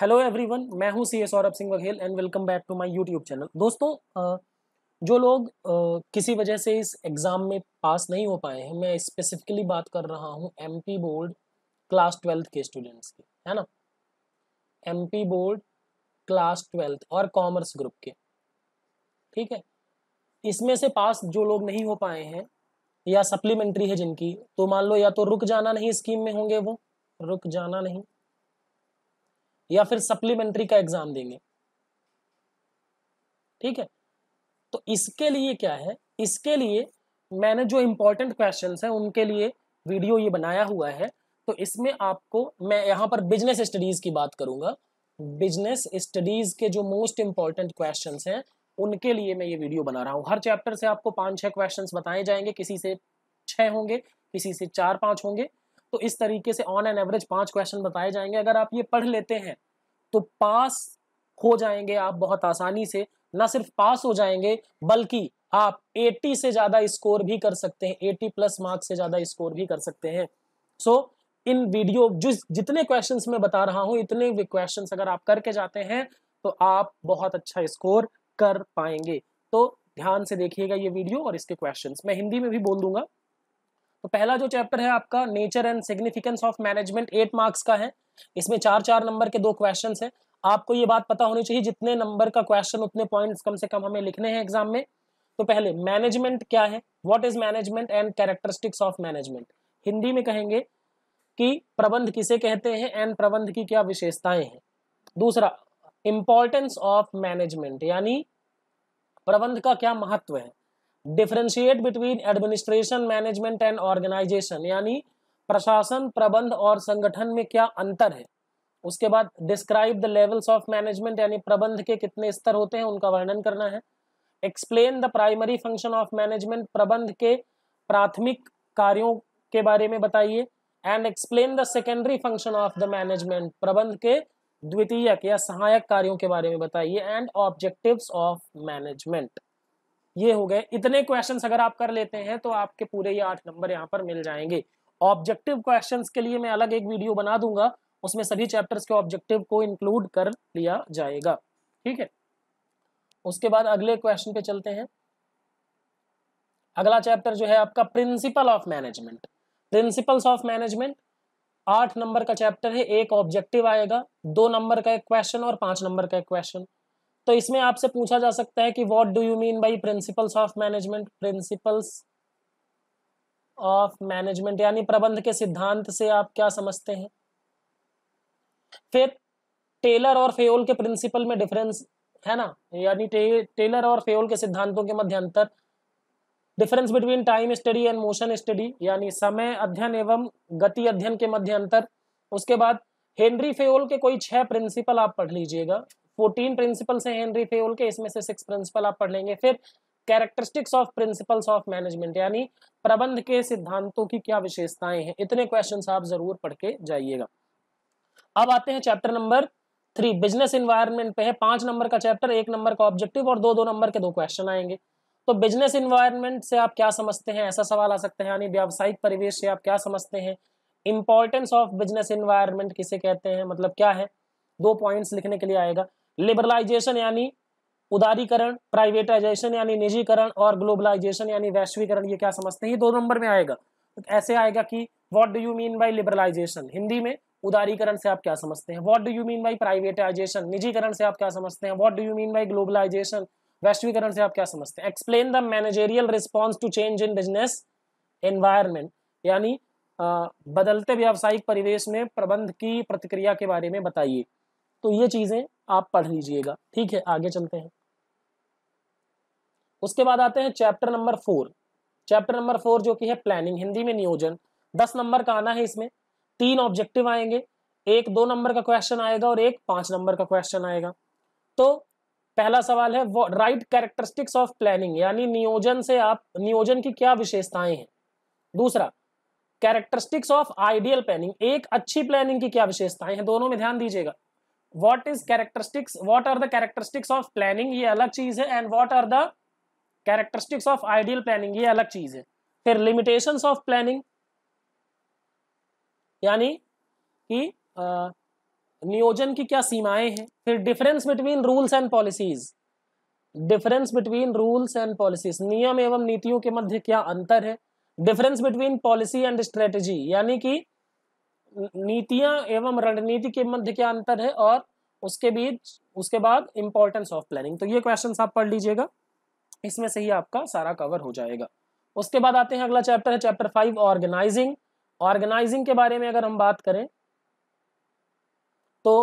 hello everyone मैं हूं सी Saurabh Singh Baghel and welcome back to my YouTube channel दोस्तों जो लोग किसी वजह से इस एग्ज़ाम में पास नहीं हो पाए हैं मैं स्पेसिफिकली बात कर रहा हूं एमपी बोर्ड क्लास ट्वेल्थ के स्टूडेंट्स की है ना एमपी बोर्ड क्लास ट्वेल्थ और कॉमर्स ग्रुप के ठीक है इसमें से पास जो लोग नहीं हो पाए हैं या सप्लीमेंट्री है जिनकी तो मान लो या तो रुक जाना नहीं स्कीम में होंगे वो रुक जाना नहीं या फिर सप्लीमेंट्री का एग्जाम देंगे ठीक है तो इसके लिए क्या है इसके लिए मैंने जो इम्पोर्टेंट क्वेश्चन है उनके लिए वीडियो ये बनाया हुआ है तो इसमें आपको मैं यहाँ पर बिजनेस स्टडीज़ की बात करूंगा बिजनेस स्टडीज़ के जो मोस्ट इम्पॉर्टेंट क्वेश्चन हैं उनके लिए मैं ये वीडियो बना रहा हूँ हर चैप्टर से आपको पाँच छः क्वेश्चन बताए जाएंगे किसी से छः होंगे किसी से चार पाँच होंगे तो इस तरीके से ऑन एन एवरेज पांच क्वेश्चन बताए जाएंगे अगर आप ये पढ़ लेते हैं तो पास हो जाएंगे आप बहुत आसानी से ना सिर्फ पास हो जाएंगे बल्कि आप 80 से ज्यादा स्कोर भी कर सकते हैं 80 प्लस मार्क्स से ज्यादा स्कोर भी कर सकते हैं सो so, इन वीडियो जिस जितने क्वेश्चंस मैं बता रहा हूं इतने क्वेश्चंस अगर आप करके जाते हैं तो आप बहुत अच्छा स्कोर कर पाएंगे तो ध्यान से देखिएगा ये वीडियो और इसके क्वेश्चंस मैं हिंदी में भी बोल दूंगा तो पहला जो चैप्टर है आपका nature and significance of management eight marks का है इसमें चार चार नंबर के दो क्वेश्चन है आपको ये बात पता होनी चाहिए जितने नंबर का क्वेश्चन उतने पॉइंट कम से कम हमें लिखने हैं एग्जाम में तो पहले मैनेजमेंट क्या है what is management and characteristics of management Hindi में कहेंगे कि प्रबंध किसे कहते हैं एंड प्रबंध की क्या विशेषताएं हैं दूसरा इंपॉर्टेंस ऑफ मैनेजमेंट यानी प्रबंध का क्या महत्व है differentiate between administration management and organisation यानी प्रशासन प्रबंध और संगठन में क्या अंतर है उसके बाद describe the levels of management यानी प्रबंध के कितने स्तर होते हैं उनका वर्णन करना है explain the primary function of management प्रबंध के प्राथमिक कार्यों के बारे में बताइए and explain the secondary function of the management प्रबंध के द्वितीयक या सहायक कार्यों के बारे में बताइए एंड ऑब्जेक्टिव्स ऑफ मैनेजमेंट ये हो गए इतने क्वेश्चंस अगर आप कर लेते हैं तो आपके पूरे ये आठ नंबर यहाँ पर मिल जाएंगे ऑब्जेक्टिव क्वेश्चंस के लिए मैं अलग एक वीडियो बना दूंगा उसमें सभी चैप्टर्स के ऑब्जेक्टिव को इंक्लूड कर लिया जाएगा ठीक है उसके बाद अगले क्वेश्चन पे चलते हैं अगला चैप्टर जो है आपका principle of management principles of management आठ नंबर का चैप्टर है एक ऑब्जेक्टिव आएगा दो नंबर का एक क्वेश्चन और पांच नंबर का एक क्वेश्चन तो इसमें आपसे पूछा जा सकता है कि what do you mean by principles of management principles of management यानी प्रबंध के सिद्धांत से आप क्या समझते हैं फिर टेलर और फेओल के प्रिंसिपल में डिफरेंस है ना यानी टे, टेलर और फेओल के सिद्धांतों के मध्य अंतर difference between time study and motion study यानी समय अध्ययन एवं गति अध्ययन के मध्य अंतर उसके बाद हेनरी फेओल के कोई छह प्रिंसिपल आप पढ़ लीजिएगा फोर्टीन प्रिंसिपल्स हैं हेनरी फेओल के इसमें से सिक्स प्रिंसिपल आप पढ़ लेंगे फिर characteristics of principles of management यानी प्रबंध के सिद्धांतों की क्या विशेषताएं हैं इतने क्वेश्चन आप जरूर पढ़ के जाइएगा अब आते हैं chapter number three business environment पे है पांच नंबर का चैप्टर एक नंबर का ऑब्जेक्टिव और दो दो नंबर के दो क्वेश्चन आएंगे तो बिजनेस इन्वायरमेंट से आप क्या समझते हैं ऐसा सवाल आ सकता है यानी व्यावसायिक परिवेश से आप क्या समझते हैं इंपॉर्टेंस ऑफ बिजनेस इन्वायरमेंट किसे कहते हैं मतलब क्या है दो पॉइंट्स लिखने के लिए आएगा लिबरलाइजेशन यानी उदारीकरण प्राइवेटाइजेशन यानी निजीकरण और ग्लोबलाइजेशन यानी वैश्वीकरण ये क्या समझते हैं ये दो नंबर में आएगा तो ऐसे आएगा कि what do you mean by liberalisation Hindi में उदारीकरण से आप क्या समझते हैं what do you mean by privatisation निजीकरण से आप क्या समझते हैं what do you mean by globalisation वैश्वीकरण से आप क्या समझते हैं explain the managerial response to change in business environment यानी बदलते व्यावसायिक परिवेश में प्रबंध की प्रतिक्रिया के बारे में बताइए तो ये चीज़ें आप पढ़ लीजिएगा ठीक है आगे चलते हैं उसके बाद आते हैं chapter number four chapter number four जो कि है प्लानिंग हिंदी में नियोजन दस नंबर का आना है इसमें तीन ऑब्जेक्टिव आएंगे एक दो नंबर का क्वेश्चन आएगा और एक पांच नंबर का क्वेश्चन आएगा तो पहला सवाल है राइट कैरेक्टरिस्टिक्स ऑफ प्लानिंग यानी नियोजन से आप नियोजन की क्या विशेषताएं हैं दूसरा कैरेक्टरिस्टिक्स ऑफ आइडियल प्लानिंग एक अच्छी प्लानिंग की क्या विशेषताएं हैं दोनों में ध्यान दीजिएगा what is characteristics what are the characteristics of planning ये अलग चीज है and what are the characteristics of ideal planning ये अलग चीज है फिर लिमिटेशंस ऑफ प्लानिंग यानी कि नियोजन की क्या सीमाएं हैं फिर difference between rules and policies difference between rules and policies नियम एवं नीतियों के मध्य क्या अंतर है difference between policy and strategy यानी कि नीतियां एवं रणनीति के मध्य क्या अंतर है और उसके बीच उसके बाद इंपॉर्टेंस ऑफ प्लानिंग तो ये क्वेश्चन आप पढ़ लीजिएगा इसमें से ही आपका सारा कवर हो जाएगा उसके बाद आते हैं अगला चैप्टर है चैप्टर फाइव ऑर्गेनाइजिंग ऑर्गेनाइजिंग के बारे में अगर हम बात करें तो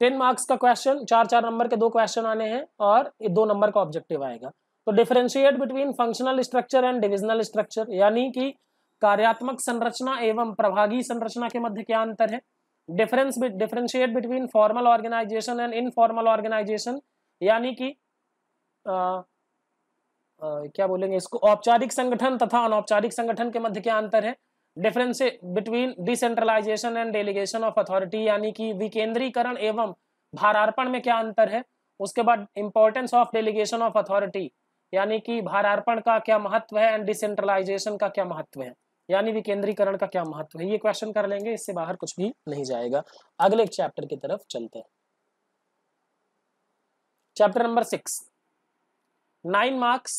टेन मार्क्स का क्वेश्चन चार चार नंबर के दो क्वेश्चन आने हैं और ये दो नंबर का ऑब्जेक्टिव आएगा तो differentiate between functional structure and divisional structure यानी कि कार्यात्मक संरचना एवं प्रभागी संरचना के मध्य क्या अंतर है difference differentiate between formal organisation and informal organisation यानी कि क्या बोलेंगे इसको औपचारिक संगठन तथा अनौपचारिक संगठन के मध्य क्या अंतर है difference between decentralisation and delegation of authority यानी कि विकेंद्रीकरण एवं भारार्पण में क्या अंतर है उसके बाद importance of delegation of authority यानी कि भारार्पण का क्या महत्व है एंड डिसेंट्रलाइजेशन का क्या महत्व है यानी विकेंद्रीकरण का क्या महत्व है ये क्वेश्चन कर लेंगे इससे बाहर कुछ भी नहीं जाएगा अगले चैप्टर की तरफ चलते हैं chapter number six nine marks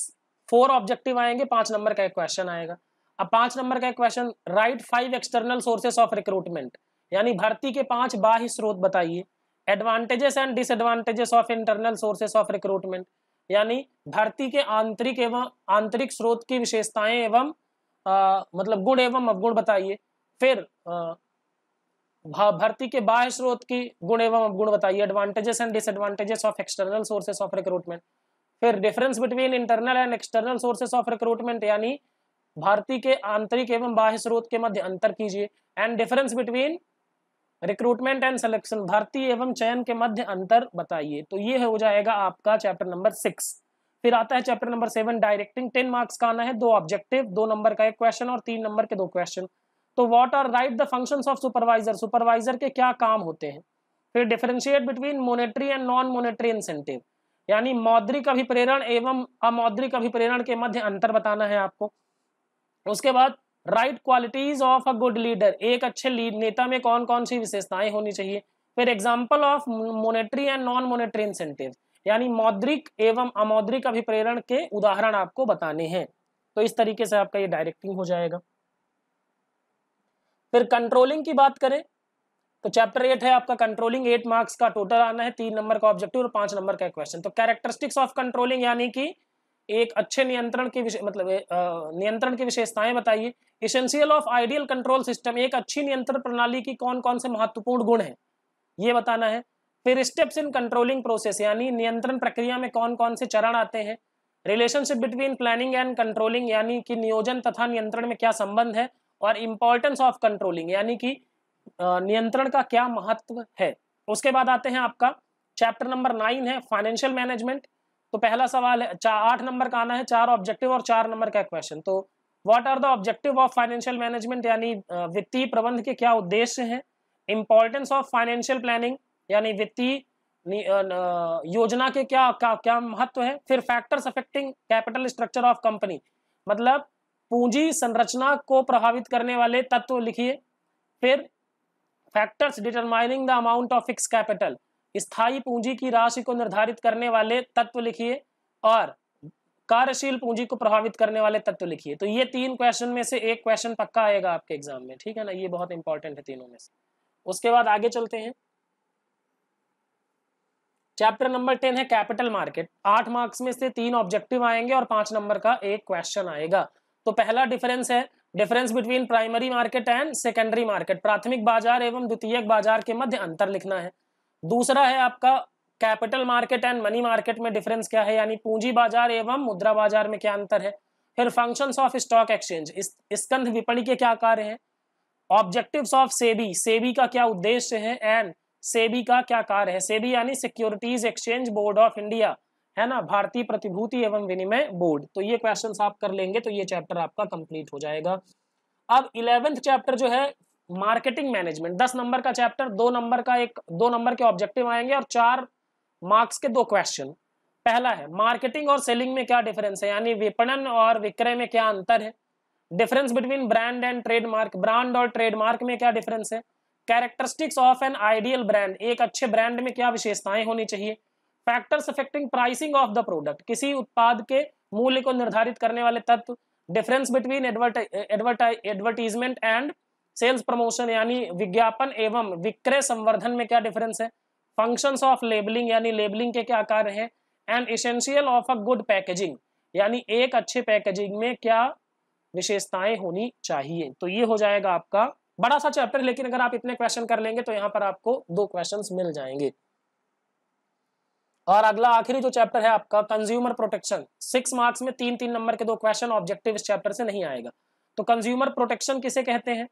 four objective आएंगे पांच नंबर का एक क्वेश्चन आएगा अब पांच नंबर का एक question right five external sources of recruitment यानी भर्ती के पांच बाह्य स्रोत बताइए advantages and disadvantages of internal sources of recruitment यानी भर्ती के आंतरिक एवं आंतरिक स्रोत की विशेषताएं एवं मतलब गुण एवं अवगुण बताइए फिर भर्ती के बाह्य स्रोत की गुण एवं अवगुण बताइए advantages and disadvantages of external sources of recruitment फिर difference between internal and external sources of recruitment यानी भारती के आंतरिक एवं बाह्य स्रोत के मध्य अंतर कीजिए and difference between recruitment and selection भारतीय एवं चयन के मध्य अंतर बताइए तो ये हो जाएगा आपका चैप्टर नंबर सिक्स फिर आता है chapter number seven directing ten marks का आना है दो ऑब्जेक्टिव दो नंबर का एक क्वेश्चन और तीन नंबर के दो क्वेश्चन तो what are right the function of supervisor supervisor के क्या काम होते हैं फिर differentiate between monetary and non monetary incentive यानी मौद्रिक अभिप्रेरण एवं अमौद्रिक अभिप्रेरण के मध्य अंतर बताना है आपको उसके बाद right qualities of a good leader एक अच्छे लीड नेता में कौन कौन सी विशेषताएं होनी चाहिए फिर example of monetary and non monetary incentive यानी मौद्रिक एवं अमौद्रिक अभिप्रेरण के उदाहरण आपको बताने हैं तो इस तरीके से आपका ये डायरेक्टिंग हो जाएगा फिर कंट्रोलिंग की बात करें तो चैप्टर एट है आपका कंट्रोलिंग एट मार्क्स का टोटल आना है तीन नंबर का ऑब्जेक्टिव और पांच नंबर का क्वेश्चन तो कैरेक्टरिस्टिक्स ऑफ कंट्रोलिंग यानी कि एक अच्छे नियंत्रण की मतलब नियंत्रण की विशेषताएं बताइए essential of ideal control system एक अच्छी नियंत्रण प्रणाली की कौन कौन से महत्वपूर्ण गुण है ये बताना है फिर स्टेप्स इन कंट्रोलिंग प्रोसेस यानी नियंत्रण प्रक्रिया में कौन कौन से चरण आते हैं relationship between planning and controlling यानी कि नियोजन तथा नियंत्रण में क्या संबंध है और इम्पोर्टेंस ऑफ कंट्रोलिंग यानी कि नियंत्रण का क्या महत्व है उसके बाद आते हैं आपका चैप्टर नंबर नाइन है फाइनेंशियल मैनेजमेंट तो पहला सवाल है आठ नंबर का आना है चार ऑब्जेक्टिव और चार नंबर का क्वेश्चन तो what are the objective of financial management यानी वित्तीय प्रबंध के क्या उद्देश्य हैं इंपॉर्टेंस ऑफ फाइनेंशियल प्लानिंग यानी वित्तीय योजना के क्या क्या, क्या महत्व है फिर factors affecting capital structure of company मतलब पूंजी संरचना को प्रभावित करने वाले तत्व लिखिए फिर factors determining the amount of fix capital स्थायी पूंजी की राशि को निर्धारित करने वाले तत्व लिखिए और कार्यशील पूंजी को प्रभावित करने वाले तत्व लिखिए तो ये तीन क्वेश्चन में से एक क्वेश्चन पक्का आएगा आपके एग्जाम में ठीक है ना ये बहुत इंपॉर्टेंट है तीनों में से उसके बाद आगे चलते हैं चैप्टर नंबर टेन है कैपिटल मार्केट आठ मार्क्स में से तीन ऑब्जेक्टिव आएंगे और पांच नंबर का एक क्वेश्चन आएगा तो पहला डिफरेंस है difference between primary market and secondary market प्राथमिक बाजार एवं द्वितीय बाजार के मध्य अंतर लिखना है दूसरा है आपका capital market and money market में डिफरेंस क्या है यानी पूंजी बाजार एवं मुद्रा बाजार में क्या अंतर है फिर फंक्शंस ऑफ स्टॉक एक्सचेंज इस स्कंध विपणी के क्या कार्य हैं ऑब्जेक्टिव्स ऑफ सेबी सेबी का क्या उद्देश्य है एंड सेबी का क्या कार्य है सेबी यानी securities exchange board of India है ना भारतीय प्रतिभूति एवं विनिमय बोर्ड तो ये क्वेश्चन आप कर लेंगे तो ये चैप्टर आपका कंप्लीट हो जाएगा अब इलेवेंथ चैप्टर जो है मार्केटिंग मैनेजमेंट दस नंबर का चैप्टर दो नंबर का एक दो नंबर के ऑब्जेक्टिव आएंगे और चार मार्क्स के दो क्वेश्चन पहला है मार्केटिंग और सेलिंग में क्या डिफरेंस है यानी विपणन और विक्रय में क्या अंतर है difference between brand and trademark brand और ट्रेडमार्क में क्या डिफरेंस है characteristics of an ideal brand एक अच्छे ब्रांड में क्या विशेषताएं होनी चाहिए factors affecting pricing of the product किसी उत्पाद के मूल्य को निर्धारित करने वाले तत्व difference between advertisement and sales promotion यानी विज्ञापन एवं विक्रय संवर्धन में क्या डिफरेंस है फंक्शंस ऑफ लेबलिंग यानी लेबलिंग के क्या आकार हैं and essential of a good packaging यानी एक अच्छे पैकेजिंग में क्या विशेषताएं होनी चाहिए तो ये हो जाएगा आपका बड़ा सा चैप्टर है लेकिन अगर आप इतने क्वेश्चन कर लेंगे तो यहाँ पर आपको दो क्वेश्चन मिल जाएंगे और अगला आखिरी जो चैप्टर है आपका कंज्यूमर प्रोटेक्शन सिक्स मार्क्स में तीन तीन नंबर के दो क्वेश्चन ऑब्जेक्टिव इस चैप्टर से नहीं आएगा तो कंज्यूमर प्रोटेक्शन किसे कहते हैं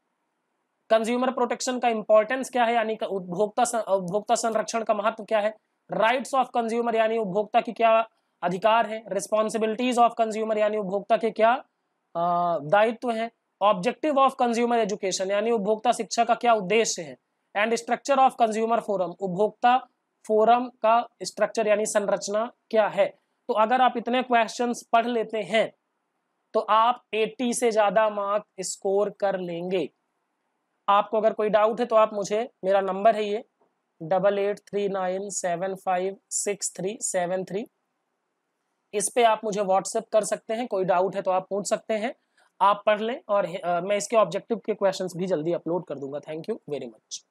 कंज्यूमर प्रोटेक्शन का इंपॉर्टेंस क्या है यानी उपभोक्ता उपभोक्ता संरक्षण का महत्व क्या है राइट्स ऑफ कंज्यूमर यानी उपभोक्ता की क्या अधिकार है रिस्पॉन्सिबिलिटीज ऑफ कंज्यूमर यानी उपभोक्ता के क्या दायित्व है ऑब्जेक्टिव ऑफ कंज्यूमर एजुकेशन यानी उपभोक्ता शिक्षा का क्या उद्देश्य है and structure of consumer forum उपभोक्ता फोरम का स्ट्रक्चर यानी संरचना क्या है तो अगर आप इतने क्वेश्चन पढ़ लेते हैं तो आप 80 से ज्यादा मार्क स्कोर कर लेंगे आपको अगर कोई डाउट है तो आप मुझे मेरा नंबर है ये double eight three nine seven five six three seven three इस पे आप मुझे व्हाट्सएप कर सकते हैं कोई डाउट है तो आप पूछ सकते हैं आप पढ़ लें और मैं इसके ऑब्जेक्टिव के क्वेश्चंस भी जल्दी अपलोड कर दूंगा थैंक यू वेरी मच